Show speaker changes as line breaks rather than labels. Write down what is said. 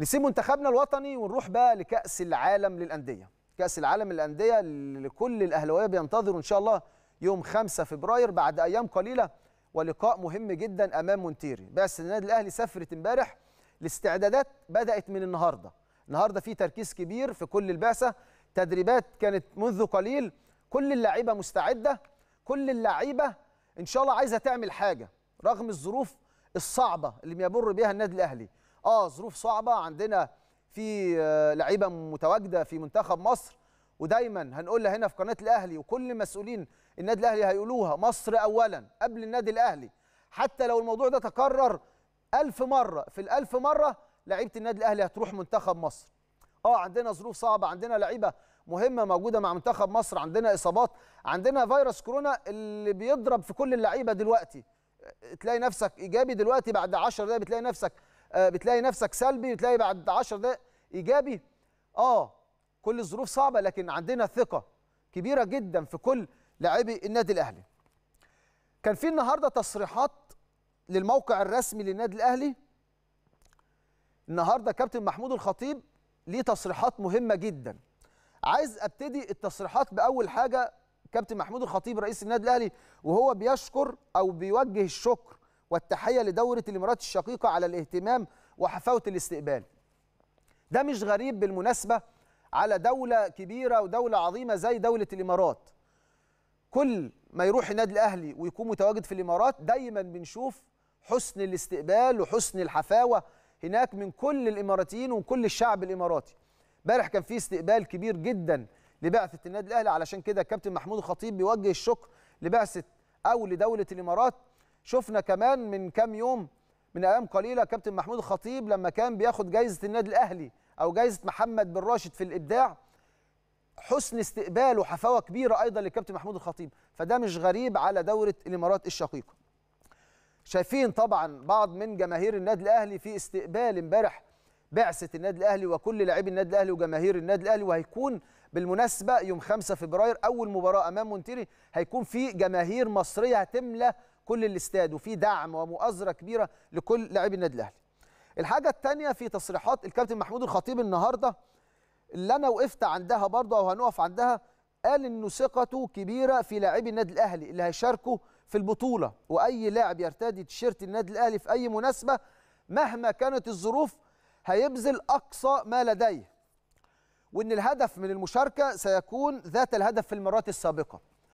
نسيب منتخبنا الوطني ونروح بقى لكاس العالم للانديه كاس العالم للانديه لكل الاهلاويه بينتظروا ان شاء الله يوم 5 فبراير بعد ايام قليله ولقاء مهم جدا امام مونتيري بعثه النادي الاهلي سافرت امبارح الاستعدادات بدات من النهارده النهارده في تركيز كبير في كل البعثه تدريبات كانت منذ قليل كل اللعيبه مستعده كل اللعيبه ان شاء الله عايزه تعمل حاجه رغم الظروف الصعبه اللي بيمر بيها النادي الاهلي اه ظروف صعبه عندنا في آه، لعيبه متواجده في منتخب مصر ودايما هنقولها هنا في قناه الاهلي وكل مسؤولين النادي الاهلي هيقولوها مصر اولا قبل النادي الاهلي حتى لو الموضوع ده تكرر ألف مره في الألف مره لعيبه النادي الاهلي هتروح منتخب مصر اه عندنا ظروف صعبه عندنا لعيبه مهمه موجوده مع منتخب مصر عندنا اصابات عندنا فيروس كورونا اللي بيضرب في كل اللعيبه دلوقتي تلاقي نفسك ايجابي دلوقتي بعد 10 دقايق بتلاقي نفسك آه، بتلاقي نفسك سلبي وتلاقي بعد 10 دقائق ايجابي اه كل الظروف صعبه لكن عندنا ثقه كبيره جدا في كل لاعبي النادي الاهلي كان في النهارده تصريحات للموقع الرسمي للنادي الاهلي النهارده كابتن محمود الخطيب ليه تصريحات مهمه جدا عايز ابتدي التصريحات باول حاجه كابتن محمود الخطيب رئيس النادي الاهلي وهو بيشكر او بيوجه الشكر والتحية لدورة الإمارات الشقيقة على الاهتمام وحفاوة الاستقبال ده مش غريب بالمناسبة على دولة كبيرة ودولة عظيمة زي دولة الإمارات كل ما يروح النادي الأهلي ويكون متواجد في الإمارات دايما بنشوف حسن الاستقبال وحسن الحفاوة هناك من كل الإماراتيين ومن كل الشعب الإماراتي امبارح كان في استقبال كبير جدا لبعثة النادي الأهلي علشان كده الكابتن محمود الخطيب بيوجه الشكر لبعثة أو لدولة الإمارات شفنا كمان من كام يوم من ايام قليله كابتن محمود الخطيب لما كان بياخد جايزه النادي الاهلي او جايزه محمد بن راشد في الابداع حسن استقبال وحفاوه كبيره ايضا للكابتن محمود الخطيب فده مش غريب على دوره الامارات الشقيقه شايفين طبعا بعض من جماهير النادي الاهلي في استقبال امبارح بعثه النادي الاهلي وكل لاعبي النادي الاهلي وجماهير النادي الاهلي وهيكون بالمناسبه يوم 5 فبراير اول مباراه امام مونتيري هيكون في جماهير مصريه هتملى كل الاستاد وفي دعم ومؤازره كبيره لكل لاعبي النادي الاهلي. الحاجه الثانيه في تصريحات الكابتن محمود الخطيب النهارده اللي انا وقفت عندها برضه او هنقف عندها قال انه ثقته كبيره في لاعبي النادي الاهلي اللي هيشاركوا في البطوله واي لاعب يرتدي تيشيرت النادي الاهلي في اي مناسبه مهما كانت الظروف هيبذل اقصى ما لديه وان الهدف من المشاركه سيكون ذات الهدف في المرات السابقه